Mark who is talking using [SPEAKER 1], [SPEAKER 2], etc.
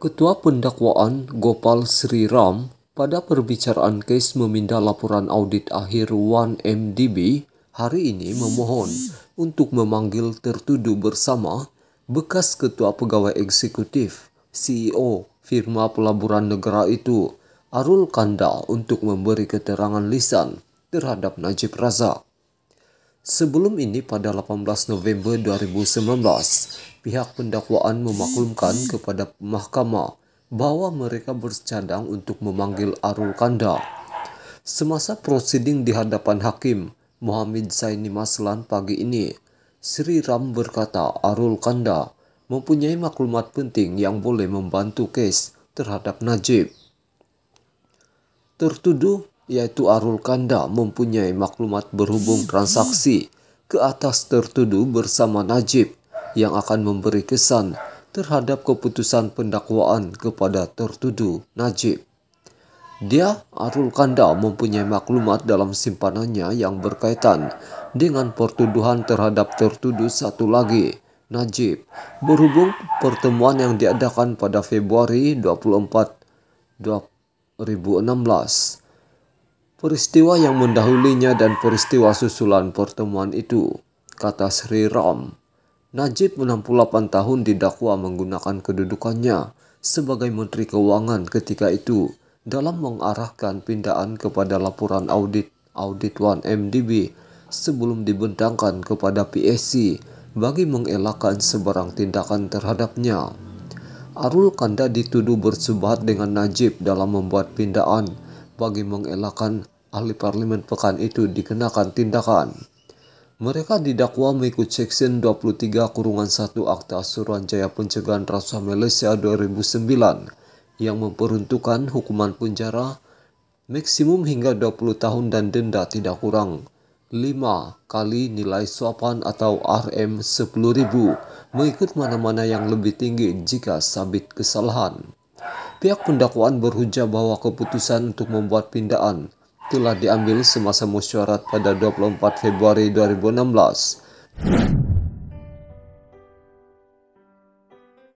[SPEAKER 1] Ketua Pendakwaan Gopal Sri Ram pada perbicaraan kes memindah laporan audit akhir 1MDB hari ini memohon untuk memanggil tertuduh bersama bekas Ketua Pegawai Eksekutif CEO firma pelaburan negara itu Arul Kanda untuk memberi keterangan lisan terhadap Najib Razak. Sebelum ini pada 18 November 2019, pihak pendakwaan memaklumkan kepada mahkamah bahwa mereka bercadang untuk memanggil Arul Kanda. Semasa prosiding di hadapan hakim, Muhammad Zaini Maslan pagi ini, Sri Ram berkata Arul Kanda mempunyai maklumat penting yang boleh membantu kes terhadap Najib. Tertuduh yaitu Arul Kanda mempunyai maklumat berhubung transaksi ke atas tertuduh bersama Najib yang akan memberi kesan terhadap keputusan pendakwaan kepada tertuduh Najib. Dia, Arul Kanda, mempunyai maklumat dalam simpanannya yang berkaitan dengan pertuduhan terhadap tertuduh satu lagi, Najib, berhubung pertemuan yang diadakan pada Februari 24, 2016 peristiwa yang mendahulinya dan peristiwa susulan pertemuan itu, kata Sri Ram. Najib 68 tahun didakwa menggunakan kedudukannya sebagai Menteri Keuangan ketika itu dalam mengarahkan pindaan kepada laporan audit audit 1 MDB sebelum dibentangkan kepada PSC bagi mengelakkan sebarang tindakan terhadapnya. Arul Kanda dituduh bersebat dengan Najib dalam membuat pindaan bagi mengelakkan ahli parlemen pekan itu dikenakan tindakan. Mereka didakwa mengikut Seksyen 23 kurungan 1 Akta Suruhanjaya Jaya Pencegahan Rasuah Malaysia 2009 yang memperuntukkan hukuman penjara maksimum hingga 20 tahun dan denda tidak kurang. 5 kali nilai suapan atau RM 10.000 mengikut mana-mana yang lebih tinggi jika sabit kesalahan. Pihak pendakwaan berhujah bahwa keputusan untuk membuat pindaan telah diambil semasa musyarat pada 24 Februari 2016.